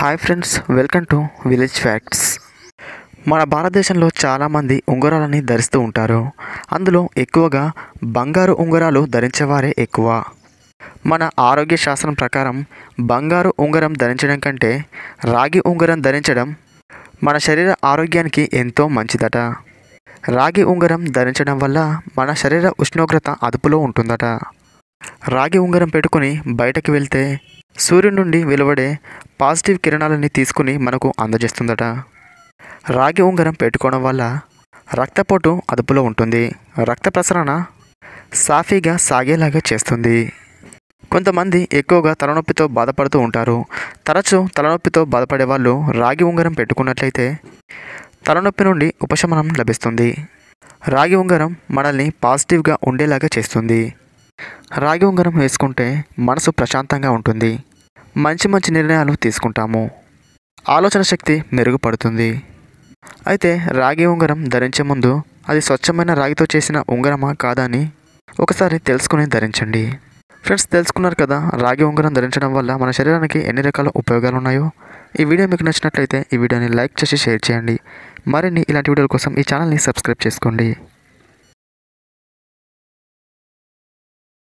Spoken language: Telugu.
hi friends welcome to village facts మన భారతదేశంలో చాలామంది ఉంగరాలని ధరిస్తూ ఉంటారు అందులో ఎక్కువగా బంగారు ఉంగరాలు ధరించేవారే ఎక్కువ మన ఆరోగ్య శాస్త్రం ప్రకారం బంగారు ఉంగరం ధరించడం కంటే రాగి ఉంగరం ధరించడం మన శరీర ఆరోగ్యానికి ఎంతో మంచిదట రాగి ఉంగరం ధరించడం వల్ల మన శరీర ఉష్ణోగ్రత అదుపులో ఉంటుందట రాగి ఉంగరం పెట్టుకుని బయటకు వెళ్తే సూర్యుడి నుండి వెలువడే పాజిటివ్ కిరణాలని తీసుకుని మనకు అందజేస్తుందట రాగి ఉంగరం పెట్టుకోవడం వల్ల రక్తపోటు అదుపులో ఉంటుంది రక్త ప్రసరణ సాఫీగా సాగేలాగా చేస్తుంది కొంతమంది ఎక్కువగా తలనొప్పితో బాధపడుతూ ఉంటారు తరచూ తలనొప్పితో బాధపడే వాళ్ళు రాగి ఉంగరం పెట్టుకున్నట్లయితే తలనొప్పి నుండి ఉపశమనం లభిస్తుంది రాగి ఉంగరం మనల్ని పాజిటివ్గా ఉండేలాగా చేస్తుంది రాగి ఉంగరం వేసుకుంటే మనసు ప్రశాంతంగా ఉంటుంది మంచి మంచి నిర్ణయాలు తీసుకుంటాము ఆలోచన శక్తి మెరుగుపడుతుంది అయితే రాగి ఉంగరం ధరించే ముందు అది స్వచ్ఛమైన రాగితో చేసిన ఉంగరమా కాదా అని ఒకసారి తెలుసుకుని ధరించండి ఫ్రెండ్స్ తెలుసుకున్నారు కదా రాగి ఉంగరం ధరించడం వల్ల మన శరీరానికి ఎన్ని రకాల ఉపయోగాలు ఉన్నాయో ఈ వీడియో మీకు నచ్చినట్లయితే ఈ వీడియోని లైక్ చేసి షేర్ చేయండి మరిన్ని ఇలాంటి వీడియోల కోసం ఈ ఛానల్ని సబ్స్క్రైబ్ చేసుకోండి